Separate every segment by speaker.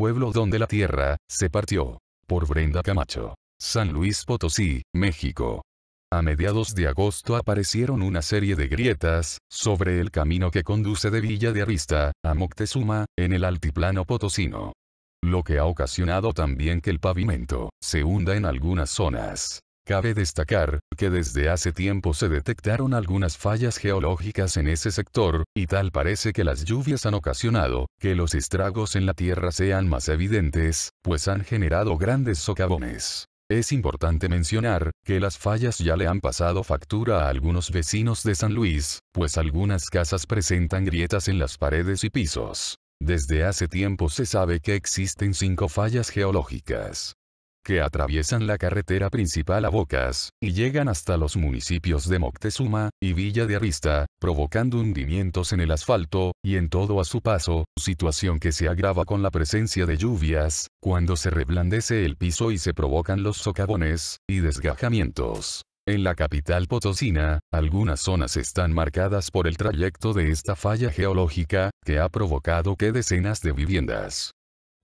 Speaker 1: pueblo donde la tierra se partió. Por Brenda Camacho. San Luis Potosí, México. A mediados de agosto aparecieron una serie de grietas, sobre el camino que conduce de Villa de Arista, a Moctezuma, en el altiplano potosino. Lo que ha ocasionado también que el pavimento, se hunda en algunas zonas. Cabe destacar, que desde hace tiempo se detectaron algunas fallas geológicas en ese sector, y tal parece que las lluvias han ocasionado, que los estragos en la tierra sean más evidentes, pues han generado grandes socavones. Es importante mencionar, que las fallas ya le han pasado factura a algunos vecinos de San Luis, pues algunas casas presentan grietas en las paredes y pisos. Desde hace tiempo se sabe que existen cinco fallas geológicas que atraviesan la carretera principal a Bocas, y llegan hasta los municipios de Moctezuma, y Villa de Arista, provocando hundimientos en el asfalto, y en todo a su paso, situación que se agrava con la presencia de lluvias, cuando se reblandece el piso y se provocan los socavones, y desgajamientos. En la capital potosina, algunas zonas están marcadas por el trayecto de esta falla geológica, que ha provocado que decenas de viviendas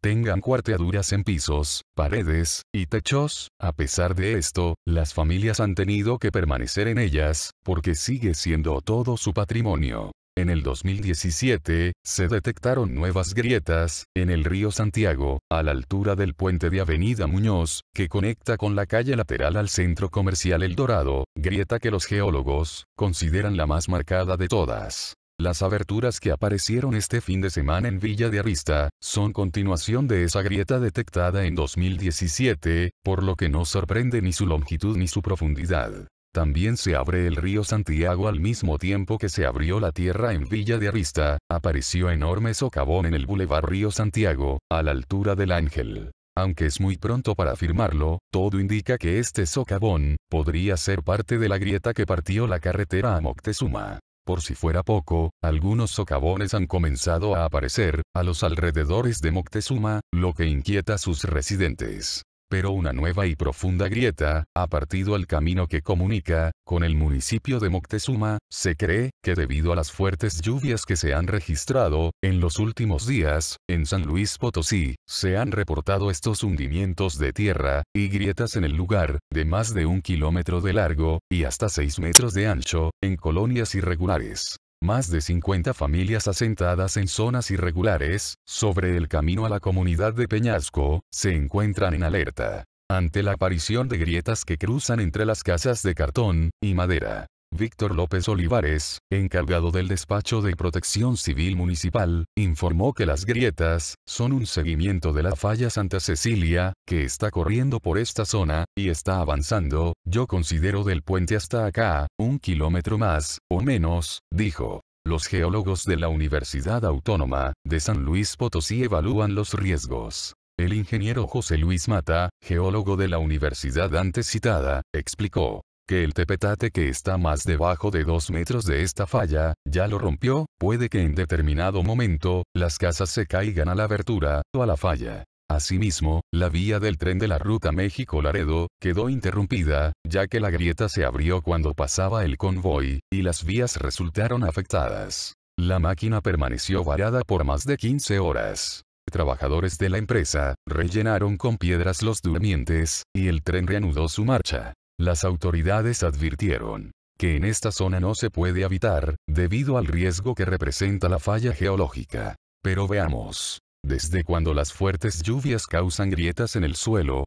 Speaker 1: tengan cuarteaduras en pisos, paredes, y techos, a pesar de esto, las familias han tenido que permanecer en ellas, porque sigue siendo todo su patrimonio. En el 2017, se detectaron nuevas grietas, en el río Santiago, a la altura del puente de Avenida Muñoz, que conecta con la calle lateral al centro comercial El Dorado, grieta que los geólogos, consideran la más marcada de todas. Las aberturas que aparecieron este fin de semana en Villa de Arista, son continuación de esa grieta detectada en 2017, por lo que no sorprende ni su longitud ni su profundidad. También se abre el río Santiago al mismo tiempo que se abrió la tierra en Villa de Arista, apareció enorme socavón en el Boulevard Río Santiago, a la altura del Ángel. Aunque es muy pronto para afirmarlo, todo indica que este socavón, podría ser parte de la grieta que partió la carretera a Moctezuma. Por si fuera poco, algunos socavones han comenzado a aparecer, a los alrededores de Moctezuma, lo que inquieta a sus residentes. Pero una nueva y profunda grieta, a partido del camino que comunica, con el municipio de Moctezuma, se cree, que debido a las fuertes lluvias que se han registrado, en los últimos días, en San Luis Potosí, se han reportado estos hundimientos de tierra, y grietas en el lugar, de más de un kilómetro de largo, y hasta seis metros de ancho, en colonias irregulares. Más de 50 familias asentadas en zonas irregulares, sobre el camino a la comunidad de Peñasco, se encuentran en alerta ante la aparición de grietas que cruzan entre las casas de cartón y madera. Víctor López Olivares, encargado del despacho de protección civil municipal, informó que las grietas son un seguimiento de la falla Santa Cecilia, que está corriendo por esta zona, y está avanzando, yo considero del puente hasta acá, un kilómetro más, o menos, dijo. Los geólogos de la Universidad Autónoma de San Luis Potosí evalúan los riesgos. El ingeniero José Luis Mata, geólogo de la universidad antes citada, explicó, que el tepetate que está más debajo de dos metros de esta falla, ya lo rompió, puede que en determinado momento, las casas se caigan a la abertura, o a la falla. Asimismo, la vía del tren de la ruta México-Laredo, quedó interrumpida, ya que la grieta se abrió cuando pasaba el convoy, y las vías resultaron afectadas. La máquina permaneció varada por más de 15 horas. Trabajadores de la empresa, rellenaron con piedras los durmientes, y el tren reanudó su marcha. Las autoridades advirtieron que en esta zona no se puede habitar, debido al riesgo que representa la falla geológica. Pero veamos, desde cuando las fuertes lluvias causan grietas en el suelo,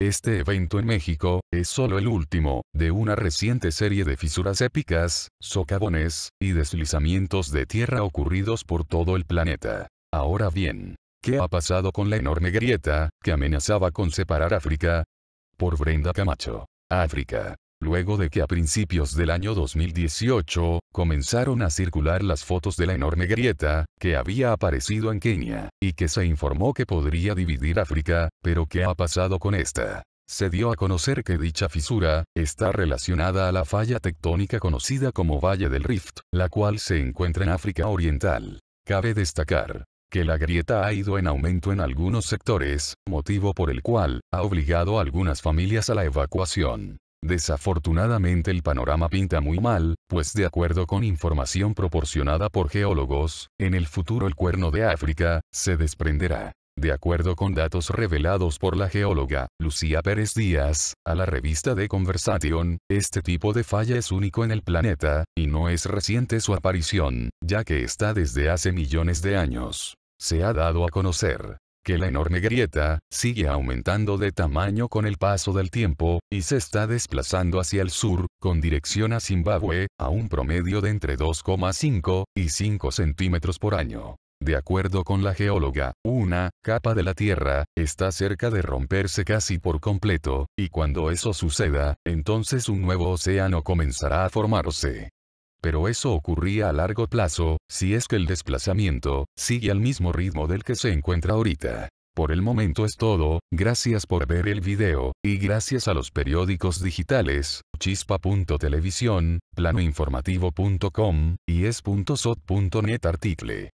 Speaker 1: este evento en México, es solo el último, de una reciente serie de fisuras épicas, socavones, y deslizamientos de tierra ocurridos por todo el planeta. Ahora bien, ¿qué ha pasado con la enorme grieta, que amenazaba con separar África? Por Brenda Camacho. África. Luego de que a principios del año 2018, comenzaron a circular las fotos de la enorme grieta, que había aparecido en Kenia, y que se informó que podría dividir África, pero ¿qué ha pasado con esta? Se dio a conocer que dicha fisura, está relacionada a la falla tectónica conocida como Valle del Rift, la cual se encuentra en África Oriental. Cabe destacar, que la grieta ha ido en aumento en algunos sectores, motivo por el cual, ha obligado a algunas familias a la evacuación. Desafortunadamente el panorama pinta muy mal, pues de acuerdo con información proporcionada por geólogos, en el futuro el cuerno de África, se desprenderá. De acuerdo con datos revelados por la geóloga, Lucía Pérez Díaz, a la revista de Conversation, este tipo de falla es único en el planeta, y no es reciente su aparición, ya que está desde hace millones de años se ha dado a conocer que la enorme grieta sigue aumentando de tamaño con el paso del tiempo, y se está desplazando hacia el sur, con dirección a Zimbabue, a un promedio de entre 2,5 y 5 centímetros por año. De acuerdo con la geóloga, una capa de la Tierra está cerca de romperse casi por completo, y cuando eso suceda, entonces un nuevo océano comenzará a formarse. Pero eso ocurría a largo plazo, si es que el desplazamiento sigue al mismo ritmo del que se encuentra ahorita. Por el momento es todo, gracias por ver el video, y gracias a los periódicos digitales, chispa.televisión, planoinformativo.com, y es.sot.net article.